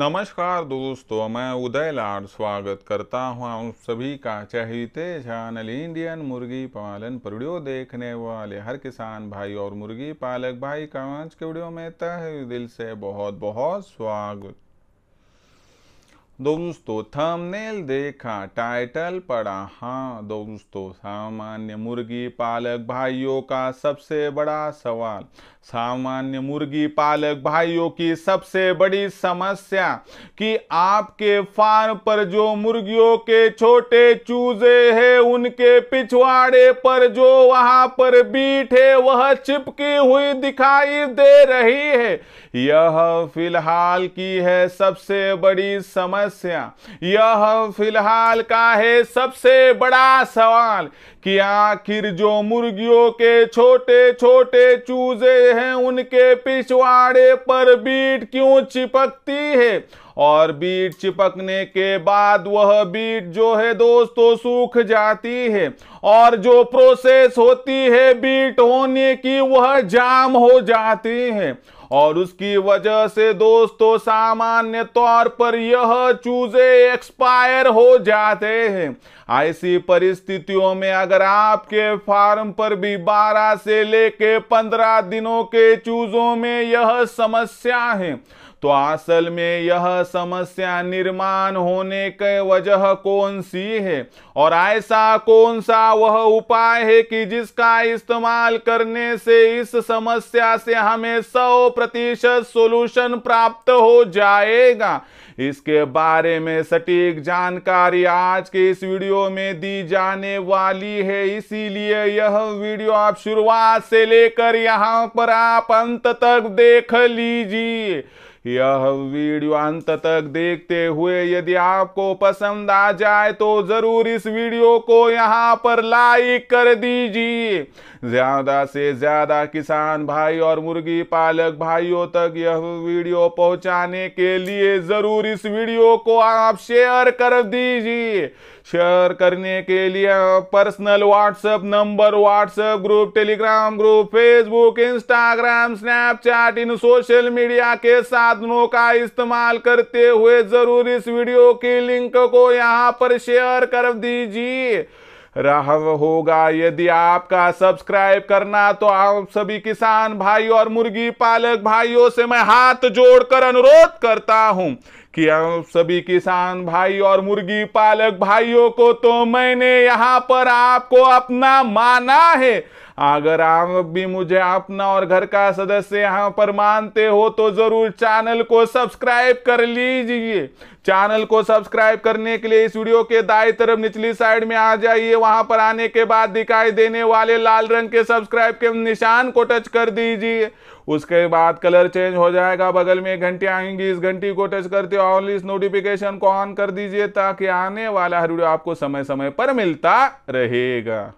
नमस्कार दोस्तों मैं उदय लाड स्वागत करता हूँ आप सभी का चहते चैनल इंडियन मुर्गी पालन पर वीडियो देखने वाले हर किसान भाई और मुर्गी पालक भाई का आज के वीडियो में तह दिल से बहुत बहुत स्वागत दोस्तों थंबनेल देखा टाइटल पढ़ा हाँ दोस्तों सामान्य मुर्गी पालक भाइयों का सबसे बड़ा सवाल सामान्य मुर्गी पालक भाइयों की सबसे बड़ी समस्या कि आपके फार्म पर जो मुर्गियों के छोटे चूजे हैं उनके पिछवाड़े पर जो वहां पर बीट है वह चिपकी हुई दिखाई दे रही है यह फिलहाल की है सबसे बड़ी समस्या समस्या यह फिलहाल का है सबसे बड़ा सवाल कि आखिर जो मुर्गियों के छोटे छोटे चूजे हैं उनके पिछवाड़े पर बीट क्यों चिपकती है और बीट चिपकने के बाद वह बीट जो है दोस्तों सूख जाती है और जो प्रोसेस होती है बीट होने की वह जाम हो जाती है और उसकी वजह से दोस्तों सामान्य तौर पर यह चूजे एक्सपायर हो जाते हैं ऐसी परिस्थितियों में अगर आपके फार्म पर भी 12 से लेके 15 दिनों के चूजों में यह समस्या है तो असल में यह समस्या निर्माण होने के वजह कौन सी है और ऐसा कौन सा वह उपाय है कि जिसका इस्तेमाल करने से इस समस्या से हमें सौ प्रतिशत सोल्यूशन प्राप्त हो जाएगा इसके बारे में सटीक जानकारी आज के इस वीडियो में दी जाने वाली है इसीलिए यह वीडियो आप शुरुआत से लेकर यहाँ पर आप अंत तक देख लीजिए यह वीडियो अंत तक देखते हुए यदि आपको पसंद आ जाए तो जरूर इस वीडियो को यहाँ पर लाइक कर दीजिए ज्यादा से ज्यादा किसान भाई और मुर्गी पालक भाइयों तक यह वीडियो पहुंचाने के लिए जरूर इस वीडियो को आप शेयर कर दीजिए शेयर करने के लिए personal WhatsApp number WhatsApp group Telegram group Facebook Instagram Snapchat इन सोशल मीडिया के साधनों का इस्तेमाल करते हुए जरूर इस वीडियो की लिंक को यहाँ पर शेयर कर दीजिए रहा होगा यदि आपका सब्सक्राइब करना तो आप सभी किसान भाई और मुर्गी पालक भाइयों से मैं हाथ जोड़कर अनुरोध करता हूं कि आप सभी किसान भाई और मुर्गी पालक भाइयों को तो मैंने यहाँ पर आपको अपना माना है अगर आप भी मुझे अपना और घर का सदस्य यहाँ पर मानते हो तो जरूर चैनल को सब्सक्राइब कर लीजिए चैनल को सब्सक्राइब करने के लिए इस वीडियो के दाएं तरफ निचली साइड में आ जाइए वहां पर आने के बाद दिखाई देने वाले लाल रंग के सब्सक्राइब के निशान को टच कर दीजिए उसके बाद कलर चेंज हो जाएगा बगल में घंटी आएंगी इस घंटी को टच करते ऑनली इस नोटिफिकेशन को ऑन कर दीजिए ताकि आने वाला हर वीडियो आपको समय समय पर मिलता रहेगा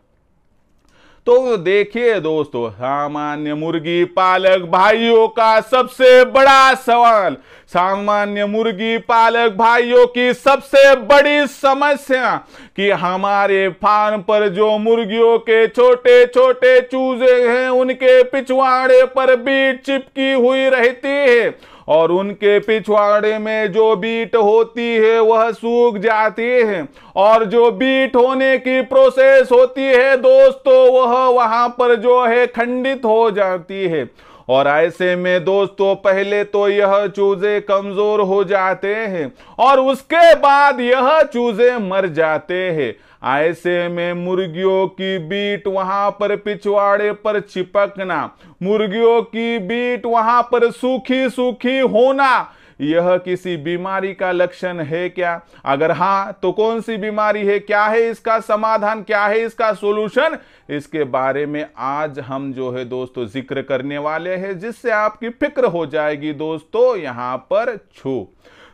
तो देखिए दोस्तों सामान्य मुर्गी पालक भाइयों का सबसे बड़ा सवाल सामान्य मुर्गी पालक भाइयों की सबसे बड़ी समस्या कि हमारे फार्म पर जो मुर्गियों के छोटे छोटे चूजे हैं उनके पिछवाड़े पर बीट चिपकी हुई रहती है और उनके पिछवाड़े में जो बीट होती है वह सूख जाती है और जो बीट होने की प्रोसेस होती है दोस्तों वह वहां पर जो है खंडित हो जाती है और ऐसे में दोस्तों पहले तो यह चूजे कमजोर हो जाते हैं और उसके बाद यह चूजे मर जाते हैं ऐसे में मुर्गियों की बीट वहां पर पिछवाड़े पर चिपकना मुर्गियों की बीट वहां पर सूखी सूखी होना यह किसी बीमारी का लक्षण है क्या अगर हाँ तो कौन सी बीमारी है क्या है इसका समाधान क्या है इसका सोल्यूशन इसके बारे में आज हम जो है दोस्तों जिक्र करने वाले हैं जिससे आपकी फिक्र हो जाएगी दोस्तों यहां पर छू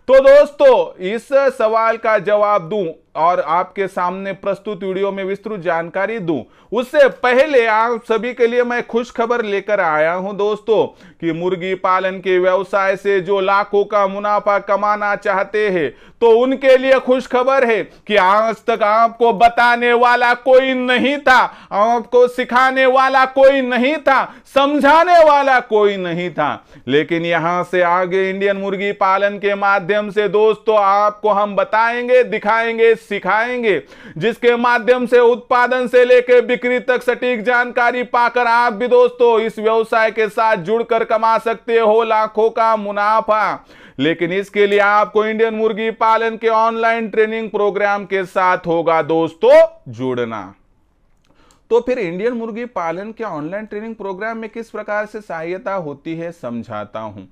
तो दोस्तों इस सवाल का जवाब दूं और आपके सामने प्रस्तुत वीडियो में विस्तृत जानकारी दूं उससे पहले आप सभी के लिए मैं खुश खबर लेकर आया हूं दोस्तों कि मुर्गी पालन के व्यवसाय से जो लाखों का मुनाफा कमाना चाहते हैं तो उनके लिए खुश खबर है कि आज तक आपको बताने वाला कोई नहीं था आपको सिखाने वाला कोई नहीं था समझाने वाला कोई नहीं था लेकिन यहां से आगे इंडियन मुर्गी पालन के माध्यम से दोस्तों आपको हम बताएंगे दिखाएंगे सिखाएंगे जिसके माध्यम से उत्पादन से लेकर बिक्री तक सटीक जानकारी पाकर आप भी दोस्तों इस व्यवसाय के साथ जुड़कर कमा सकते हो लाखों का मुनाफा लेकिन इसके लिए आपको इंडियन मुर्गी पालन के ऑनलाइन ट्रेनिंग प्रोग्राम के साथ होगा दोस्तों जुड़ना तो फिर इंडियन मुर्गी पालन के ऑनलाइन ट्रेनिंग प्रोग्राम में किस प्रकार से सहायता होती है समझाता हूं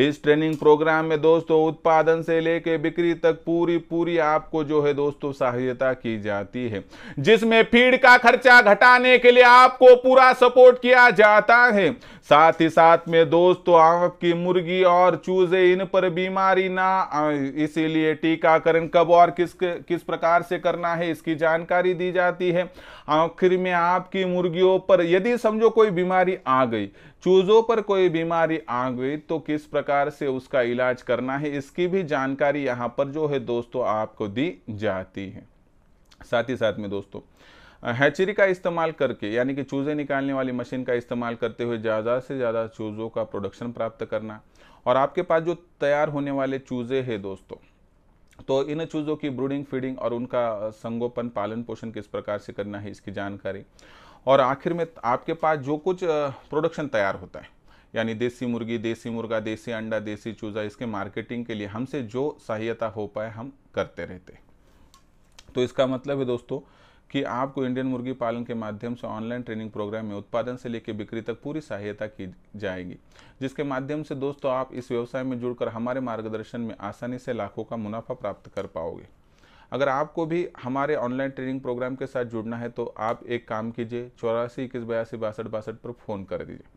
इस ट्रेनिंग प्रोग्राम में दोस्तों उत्पादन से लेके बिक्री तक पूरी पूरी आपको जो है दोस्तों सहायता की जाती है जिसमें फीड का खर्चा घटाने के लिए आपको पूरा सपोर्ट किया जाता है साथ ही साथ में दोस्तों आपकी मुर्गी और चूजे इन पर बीमारी ना इसीलिए टीकाकरण कब और किस किस प्रकार से करना है इसकी जानकारी दी जाती है आखिर में आपकी मुर्गियों पर यदि समझो कोई बीमारी आ गई चूजों पर कोई बीमारी आ गई तो किस प्रकार से उसका इलाज करना है इसकी भी जानकारी यहाँ पर जो है दोस्तों आपको दी जाती है साथ ही साथ में दोस्तों हैचरी का इस्तेमाल करके यानी कि चूजे निकालने वाली मशीन का इस्तेमाल करते हुए ज़्यादा से ज़्यादा चूजों का प्रोडक्शन प्राप्त करना और आपके पास जो तैयार होने वाले चूजे हैं दोस्तों तो इन चूज़ों की ब्रूडिंग फीडिंग और उनका संगोपन पालन पोषण किस प्रकार से करना है इसकी जानकारी और आखिर में आपके पास जो कुछ प्रोडक्शन तैयार होता है यानी देसी मुर्गी देसी मुर्गा देसी अंडा देसी चूज़ा इसके मार्केटिंग के लिए हमसे जो सहायता हो पाए हम करते रहते तो इसका मतलब है दोस्तों कि आपको इंडियन मुर्गी पालन के माध्यम से ऑनलाइन ट्रेनिंग प्रोग्राम में उत्पादन से लेकर बिक्री तक पूरी सहायता की जाएगी जिसके माध्यम से दोस्तों आप इस व्यवसाय में जुड़कर हमारे मार्गदर्शन में आसानी से लाखों का मुनाफा प्राप्त कर पाओगे अगर आपको भी हमारे ऑनलाइन ट्रेनिंग प्रोग्राम के साथ जुड़ना है तो आप एक काम कीजिए चौरासी इक्कीस बयासी बासठ बासठ पर फ़ोन कर दीजिए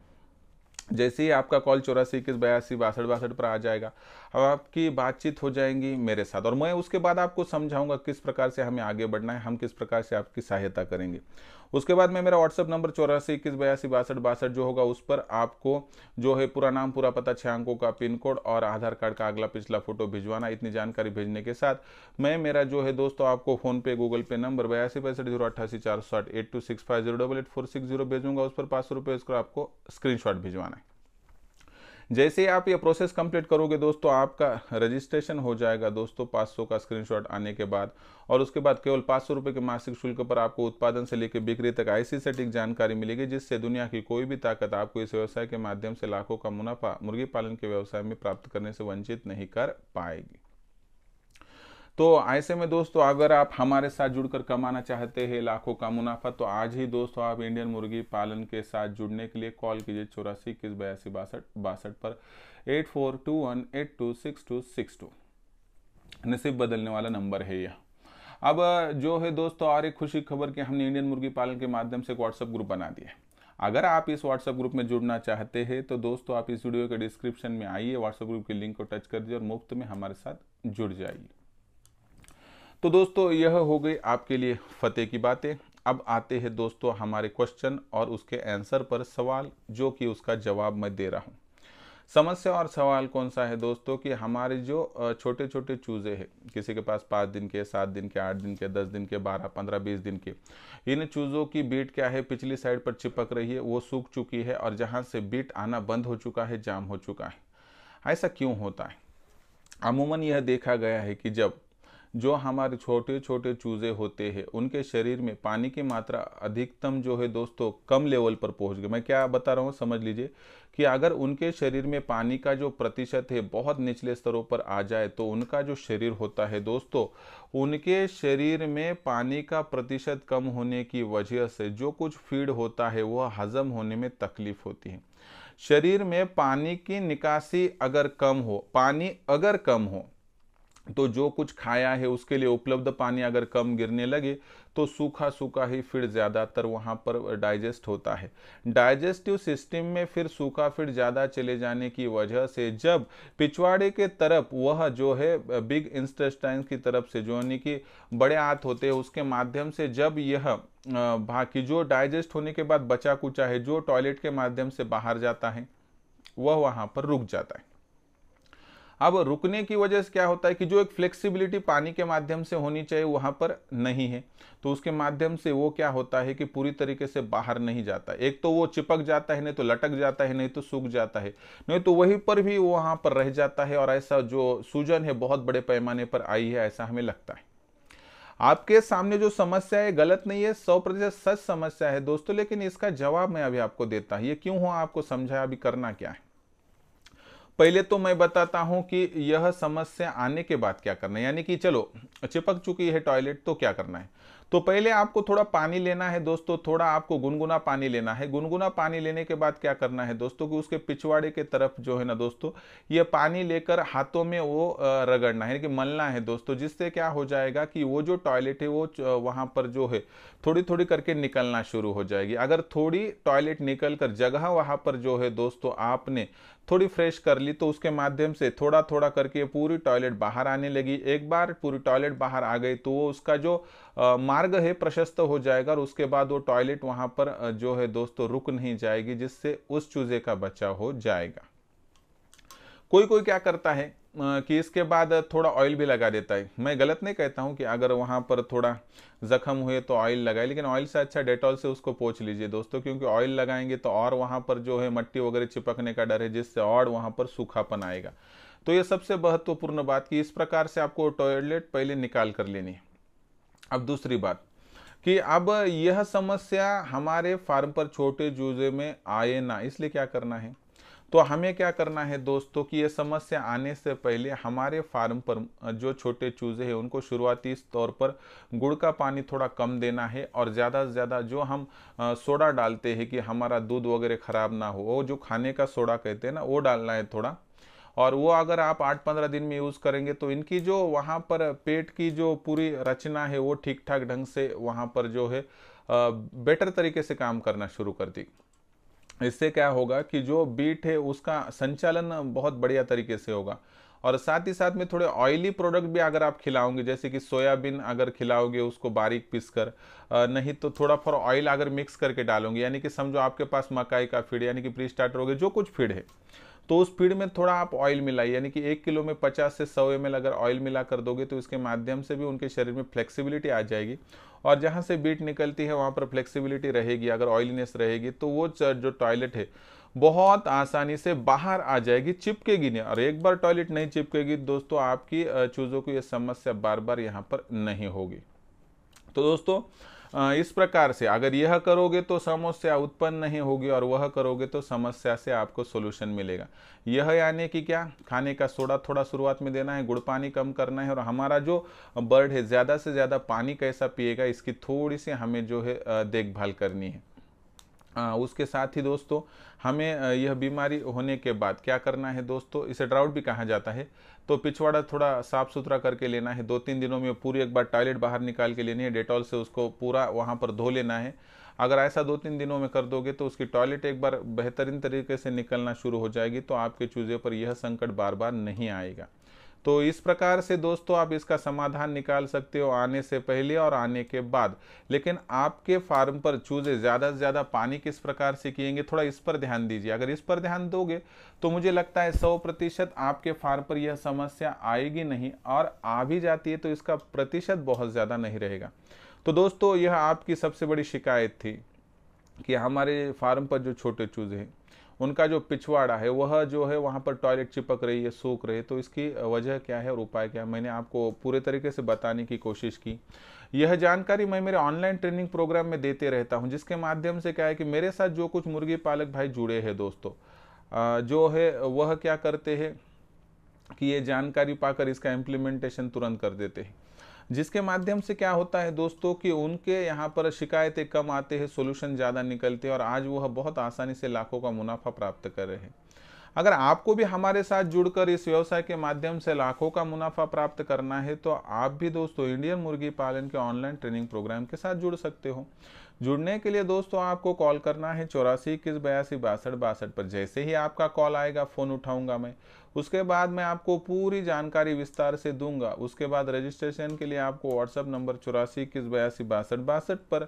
जैसे ही आपका कॉल चौरासी इक्कीस बयासी बासठ बासठ पर आ जाएगा अब आपकी बातचीत हो जाएंगी मेरे साथ और मैं उसके बाद आपको समझाऊंगा किस प्रकार से हमें आगे बढ़ना है हम किस प्रकार से आपकी सहायता करेंगे उसके बाद में मेरा व्हाट्सअप नंबर चौरासी इक्कीस बयासी बासठ बासठ जो होगा उस पर आपको जो है पूरा नाम पूरा पता छः अंकों का पिन कोड और आधार कार्ड का अगला पिछला फोटो भिजवाना इतनी जानकारी भेजने के साथ मैं मेरा जो है दोस्तों आपको फोन पे गूगल पे नंबर बयासी पैंसठ जीरो अट्ठासी चार सौ आठ eight two six five zero double eight four six zero भेजूंगा उस पर पाँच सौ रुपये उसको आपको स्क्रीनशॉट भिजवाना जैसे आप ये प्रोसेस कंप्लीट करोगे दोस्तों आपका रजिस्ट्रेशन हो जाएगा दोस्तों पाँच का स्क्रीनशॉट आने के बाद और उसके बाद केवल पाँच सौ के मासिक शुल्क पर आपको उत्पादन से लेकर बिक्री तक ऐसी सटीक जानकारी मिलेगी जिससे दुनिया की कोई भी ताकत आपको इस व्यवसाय के माध्यम से लाखों का मुनाफा मुर्गी पालन के व्यवसाय में प्राप्त करने से वंचित नहीं कर पाएगी तो ऐसे में दोस्तों अगर आप हमारे साथ जुड़कर कमाना चाहते हैं लाखों का मुनाफा तो आज ही दोस्तों आप इंडियन मुर्गी पालन के साथ जुड़ने के लिए कॉल कीजिए चौरासी इक्कीस बयासी बासठ बासठ पर eight four two one eight two six two six two नसीब बदलने वाला नंबर है यह अब जो है दोस्तों और एक खुशी खबर कि हमने इंडियन मुर्गी पालन के माध्यम से एक व्हाट्सअप ग्रुप बना दिया अगर आप इस व्हाट्सएप ग्रुप में जुड़ना चाहते हैं तो दोस्तों आप इस वीडियो के डिस्क्रिप्शन में आइए व्हाट्सअप ग्रुप के लिंक को टच कर दीजिए और मुफ्त में हमारे साथ जुड़ जाइए तो दोस्तों यह हो गई आपके लिए फतेह की बातें अब आते हैं दोस्तों हमारे क्वेश्चन और उसके आंसर पर सवाल जो कि उसका जवाब मैं दे रहा हूँ समस्या और सवाल कौन सा है दोस्तों कि हमारे जो छोटे छोटे चूज़े हैं किसी के पास पाँच दिन के सात दिन के आठ दिन के दस दिन के बारह पंद्रह बीस दिन के इन चूज़ों की बीट क्या है पिछली साइड पर चिपक रही है वो सूख चुकी है और जहाँ से बीट आना बंद हो चुका है जाम हो चुका है ऐसा क्यों होता है अमूमन यह देखा गया है कि जब जो हमारे छोटे छोटे चूजे होते हैं उनके शरीर में पानी की मात्रा अधिकतम जो है दोस्तों कम लेवल पर पहुंच गए मैं क्या बता रहा हूँ समझ लीजिए कि अगर उनके शरीर में पानी का जो प्रतिशत है बहुत निचले स्तरों पर आ जाए तो उनका जो शरीर होता है दोस्तों उनके शरीर में पानी का प्रतिशत कम होने की वजह से जो कुछ फीड होता है वह हजम होने में तकलीफ होती है शरीर में पानी की निकासी अगर कम हो पानी अगर कम हो तो जो कुछ खाया है उसके लिए उपलब्ध पानी अगर कम गिरने लगे तो सूखा सूखा ही फिर ज़्यादातर वहाँ पर डाइजेस्ट होता है डाइजेस्टिव सिस्टम में फिर सूखा फिर ज़्यादा चले जाने की वजह से जब पिछवाड़े के तरफ वह जो है बिग इंस्टेस्टाइन की तरफ से जो यानी कि बड़े हाथ होते हैं उसके माध्यम से जब यह बाकी जो डाइजेस्ट होने के बाद बचा कुचा है जो टॉयलेट के माध्यम से बाहर जाता है वह वहाँ पर रुक जाता है अब रुकने की वजह से क्या होता है कि जो एक फ्लेक्सिबिलिटी पानी के माध्यम से होनी चाहिए वहाँ पर नहीं है तो उसके माध्यम से वो क्या होता है कि पूरी तरीके से बाहर नहीं जाता एक तो वो चिपक जाता है नहीं तो लटक जाता है नहीं तो सूख जाता है नहीं तो वहीं पर भी वो वहाँ पर रह जाता है और ऐसा जो सूजन है बहुत बड़े पैमाने पर आई है ऐसा हमें लगता है आपके सामने जो समस्या है गलत नहीं है सौ प्रतिशत सच समस्या है दोस्तों लेकिन इसका जवाब मैं अभी आपको देता हूँ ये क्यों हुआ आपको समझा अभी करना क्या है पहले तो मैं बताता हूं कि यह समस्या आने के बाद क्या करना है यानी कि चलो चिपक चुकी है टॉयलेट तो क्या करना है तो पहले आपको थोड़ा पानी लेना है दोस्तों थोड़ा आपको गुनगुना पानी लेना है गुनगुना पानी लेने के बाद क्या करना है दोस्तों कि उसके पिछवाड़े के तरफ जो है ना दोस्तों ये पानी लेकर हाथों में वो रगड़ना है यानी कि मलना है दोस्तों जिससे क्या हो जाएगा कि वो जो टॉयलेट है वो वहाँ पर जो है थोड़ी थोड़ी करके निकलना शुरू हो जाएगी अगर थोड़ी टॉयलेट निकल कर जगह वहाँ पर जो है दोस्तों आपने थोड़ी फ्रेश कर ली तो उसके माध्यम से थोड़ा थोड़ा करके पूरी टॉयलेट बाहर आने लगी एक बार पूरी टॉयलेट बाहर आ गई तो वो उसका जो मार्ग है प्रशस्त हो जाएगा और उसके बाद वो टॉयलेट वहाँ पर जो है दोस्तों रुक नहीं जाएगी जिससे उस चूजे का बचाव हो जाएगा कोई कोई क्या करता है कि इसके बाद थोड़ा ऑयल भी लगा देता है मैं गलत नहीं कहता हूं कि अगर वहां पर थोड़ा ज़ख्म हुए तो ऑयल लगाए लेकिन ऑयल से अच्छा डेटॉल से उसको पोछ लीजिए दोस्तों क्योंकि ऑयल लगाएंगे तो और वहां पर जो है मट्टी वगैरह चिपकने का डर है जिससे और वहाँ पर सूखापन आएगा तो ये सबसे महत्वपूर्ण बात कि इस प्रकार से आपको टॉयलेट पहले निकाल कर लेनी है अब दूसरी बात कि अब यह समस्या हमारे फार्म पर छोटे जूजे में आए ना इसलिए क्या करना है तो हमें क्या करना है दोस्तों कि यह समस्या आने से पहले हमारे फार्म पर जो छोटे चूजे हैं उनको शुरुआती तौर पर गुड़ का पानी थोड़ा कम देना है और ज़्यादा से ज़्यादा जो हम सोडा डालते हैं कि हमारा दूध वगैरह ख़राब ना हो वो जो खाने का सोडा कहते हैं ना वो डालना है थोड़ा और वो अगर आप आठ पंद्रह दिन में यूज़ करेंगे तो इनकी जो वहाँ पर पेट की जो पूरी रचना है वो ठीक ठाक ढंग से वहाँ पर जो है बेटर तरीके से काम करना शुरू कर दी इससे क्या होगा कि जो बीट है उसका संचालन बहुत बढ़िया तरीके से होगा और साथ ही साथ में थोड़े ऑयली प्रोडक्ट भी अगर आप खिलाओगे जैसे कि सोयाबीन अगर खिलाओगे उसको बारीक पीस कर नहीं तो थोड़ा फॉर ऑयल अगर मिक्स करके डालोगे यानी कि समझो आपके पास मकाई का फीड यानी कि प्री स्टार्टर हो गया जो कुछ फीड है तो उस फीड में थोड़ा आप ऑयल मिलाइए यानी कि एक किलो में पचास से सौ एम अगर ऑयल मिला कर दोगे तो इसके माध्यम से भी उनके शरीर में फ्लेक्सिबिलिटी आ जाएगी और जहाँ से बीट निकलती है वहाँ पर फ्लेक्सिबिलिटी रहेगी अगर ऑयलीनेस रहेगी तो वो जो टॉयलेट है बहुत आसानी से बाहर आ जाएगी चिपकेगी नहीं और एक बार टॉयलेट नहीं चिपकेगी दोस्तों आपकी चूज़ों को यह समस्या बार बार यहाँ पर नहीं होगी तो दोस्तों इस प्रकार से अगर यह करोगे तो समस्या उत्पन्न नहीं होगी और वह करोगे तो समस्या से आपको सोल्यूशन मिलेगा यह यानी कि क्या खाने का सोडा थोड़ा शुरुआत में देना है गुड़ पानी कम करना है और हमारा जो बर्ड है ज़्यादा से ज़्यादा पानी कैसा पिएगा इसकी थोड़ी सी हमें जो है देखभाल करनी है उसके साथ ही दोस्तों हमें यह बीमारी होने के बाद क्या करना है दोस्तों इसे ड्राउट भी कहा जाता है तो पिछवाड़ा थोड़ा साफ़ सुथरा करके लेना है दो तीन दिनों में पूरी एक बार टॉयलेट बाहर निकाल के लेनी है डेटॉल से उसको पूरा वहाँ पर धो लेना है अगर ऐसा दो तीन दिनों में कर दोगे तो उसकी टॉयलेट एक बार बेहतरीन तरीके से निकलना शुरू हो जाएगी तो आपके चूजे पर यह संकट बार बार नहीं आएगा तो इस प्रकार से दोस्तों आप इसका समाधान निकाल सकते हो आने से पहले और आने के बाद लेकिन आपके फार्म पर चूजे ज़्यादा से ज़्यादा पानी किस प्रकार से किएंगे थोड़ा इस पर ध्यान दीजिए अगर इस पर ध्यान दोगे तो मुझे लगता है सौ प्रतिशत आपके फार्म पर यह समस्या आएगी नहीं और आ भी जाती है तो इसका प्रतिशत बहुत ज़्यादा नहीं रहेगा तो दोस्तों यह आपकी सबसे बड़ी शिकायत थी कि हमारे फार्म पर जो छोटे चूजे हैं उनका जो पिछवाड़ा है वह जो है वहाँ पर टॉयलेट चिपक रही है सूख रही है तो इसकी वजह क्या है और उपाय क्या है मैंने आपको पूरे तरीके से बताने की कोशिश की यह जानकारी मैं मेरे ऑनलाइन ट्रेनिंग प्रोग्राम में देते रहता हूँ जिसके माध्यम से क्या है कि मेरे साथ जो कुछ मुर्गी पालक भाई जुड़े हैं दोस्तों जो है वह क्या करते हैं कि ये जानकारी पाकर इसका इम्प्लीमेंटेशन तुरंत कर देते हैं जिसके माध्यम से क्या होता है दोस्तों कि उनके यहाँ पर शिकायतें कम आते हैं सोल्यूशन ज़्यादा निकलते हैं और आज वह बहुत आसानी से लाखों का मुनाफा प्राप्त कर रहे हैं अगर आपको भी हमारे साथ जुड़कर इस व्यवसाय के माध्यम से लाखों का मुनाफा प्राप्त करना है तो आप भी दोस्तों इंडियन मुर्गी पालन के ऑनलाइन ट्रेनिंग प्रोग्राम के साथ जुड़ सकते हो जुड़ने के लिए दोस्तों आपको कॉल करना है चौरासी इक्कीस बयासी बासठ बासठ पर जैसे ही आपका कॉल आएगा फ़ोन उठाऊंगा मैं उसके बाद मैं आपको पूरी जानकारी विस्तार से दूंगा उसके बाद रजिस्ट्रेशन के लिए आपको व्हाट्सअप नंबर चौरासी इक्कीस बयासी बासठ बासठ पर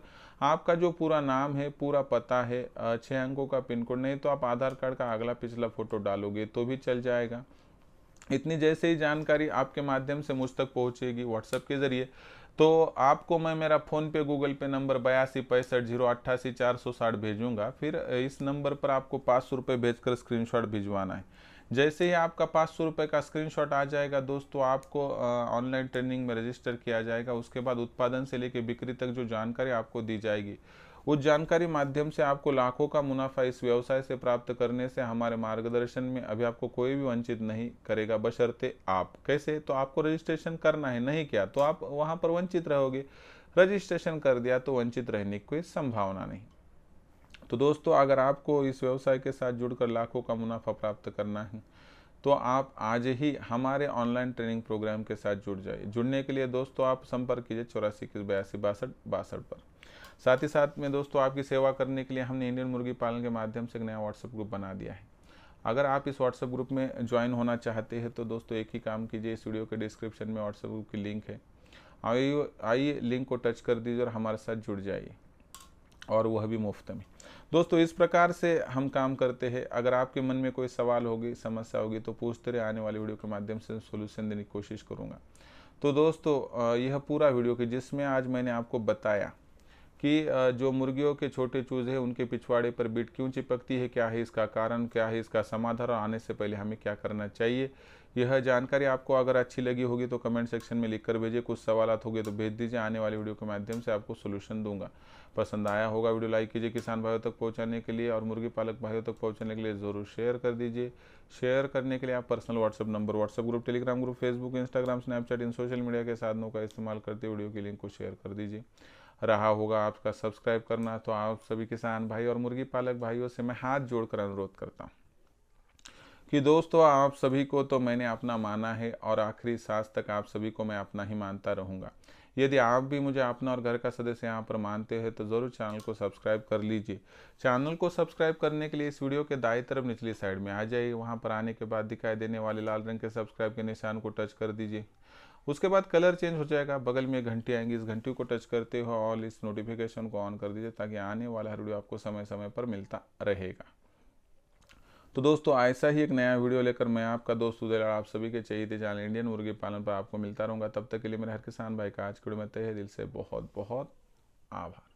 आपका जो पूरा नाम है पूरा पता है छः अंकों का पिन कोड नहीं तो आप आधार कार्ड का अगला पिछला फ़ोटो डालोगे तो भी चल जाएगा इतनी जैसे ही जानकारी आपके माध्यम से मुझ तक पहुँचेगी व्हाट्सएप के ज़रिए तो आपको मैं मेरा फ़ोन पे गूगल पे नंबर बयासी पैंसठ जीरो अट्ठासी चार सौ साठ भेजूंगा फिर इस नंबर पर आपको पाँच सौ रुपये भेज कर स्क्रीन भिजवाना है जैसे ही आपका पाँच सौ रुपये का स्क्रीनशॉट आ जाएगा दोस्तों आपको ऑनलाइन ट्रेनिंग में रजिस्टर किया जाएगा उसके बाद उत्पादन से लेकर बिक्री तक जो जानकारी आपको दी जाएगी उस जानकारी माध्यम से आपको लाखों का मुनाफा इस व्यवसाय से प्राप्त करने से हमारे मार्गदर्शन में अभी आपको कोई भी वंचित नहीं करेगा बशर्ते आप कैसे तो आपको रजिस्ट्रेशन करना है नहीं किया तो आप वहाँ पर वंचित रहोगे रजिस्ट्रेशन कर दिया तो वंचित रहने की कोई संभावना नहीं तो दोस्तों अगर आपको इस व्यवसाय के साथ जुड़कर लाखों का मुनाफा प्राप्त करना है तो आप आज ही हमारे ऑनलाइन ट्रेनिंग प्रोग्राम के साथ जुड़ जाइए जुड़ने के लिए दोस्तों आप संपर्क कीजिए चौरासी इक्कीस बयासी बासठ बासठ पर साथ ही साथ में दोस्तों आपकी सेवा करने के लिए हमने इंडियन मुर्गी पालन के माध्यम से एक नया व्हाट्सएप ग्रुप बना दिया है अगर आप इस व्हाट्सएप ग्रुप में ज्वाइन होना चाहते हैं तो दोस्तों एक ही काम कीजिए इस वीडियो के डिस्क्रिप्शन में व्हाट्सएप ग्रुप की लिंक है आइए आइए लिंक को टच कर दीजिए और हमारे साथ जुड़ जाइए और वह भी मुफ्त में दोस्तों इस प्रकार से हम काम करते हैं अगर आपके मन में कोई सवाल होगी समस्या होगी तो पूछते रहे आने वाली वीडियो के माध्यम से सोल्यूशन देने की कोशिश करूँगा तो दोस्तों यह पूरा वीडियो कि जिसमें आज मैंने आपको बताया कि जो मुर्गियों के छोटे चूजे हैं उनके पिछवाड़े पर बीट क्यों चिपकती है क्या है इसका कारण क्या है इसका समाधान और आने से पहले हमें क्या करना चाहिए यह जानकारी आपको अगर अच्छी लगी होगी तो कमेंट सेक्शन में लिखकर भेजिए कुछ सवाल हो गए तो भेज दीजिए आने वाली वीडियो के माध्यम से आपको सोल्यूशन दूंगा पसंद आया होगा वीडियो लाइक कीजिए किसान भाइयों तक पहुंचाने के लिए और मुर्गी पालक भाइयों तक पहुंचाने के लिए ज़रूर शेयर कर दीजिए शेयर करने के लिए आप personal WhatsApp number WhatsApp group Telegram group Facebook Instagram Snapchat इन सोशल मीडिया के साधनों का इस्तेमाल करते वीडियो की लिंक को शेयर कर दीजिए रहा होगा आपका सब्सक्राइब करना तो आप सभी किसान भाई और मुर्गी पालक भाइयों से मैं हाथ जोड़कर अनुरोध करता हूँ कि दोस्तों आप सभी को तो मैंने अपना माना है और आखिरी सांस तक आप सभी को मैं अपना ही मानता रहूँगा यदि आप भी मुझे अपना और घर का सदस्य यहाँ पर मानते हैं तो ज़रूर चैनल को सब्सक्राइब कर लीजिए चैनल को सब्सक्राइब करने के लिए इस वीडियो के दाएं तरफ निचली साइड में आ जाइए वहाँ पर आने के बाद दिखाई देने वाले लाल रंग के सब्सक्राइब के निशान को टच कर दीजिए उसके बाद कलर चेंज हो जाएगा बगल में घंटी आएंगी इस घंटी को टच करते हो ऑल इस नोटिफिकेशन को ऑन कर दीजिए ताकि आने वाला हर वीडियो आपको समय समय पर मिलता रहेगा तो दोस्तों ऐसा ही एक नया वीडियो लेकर मैं आपका दोस्त उदय आप सभी के चाहिए चैनल इंडियन मुर्गी पालन पर आपको मिलता रहूँगा तब तक के लिए मेरे हर किसान भाई का आज के वीडियो में तय दिल से बहुत बहुत आभार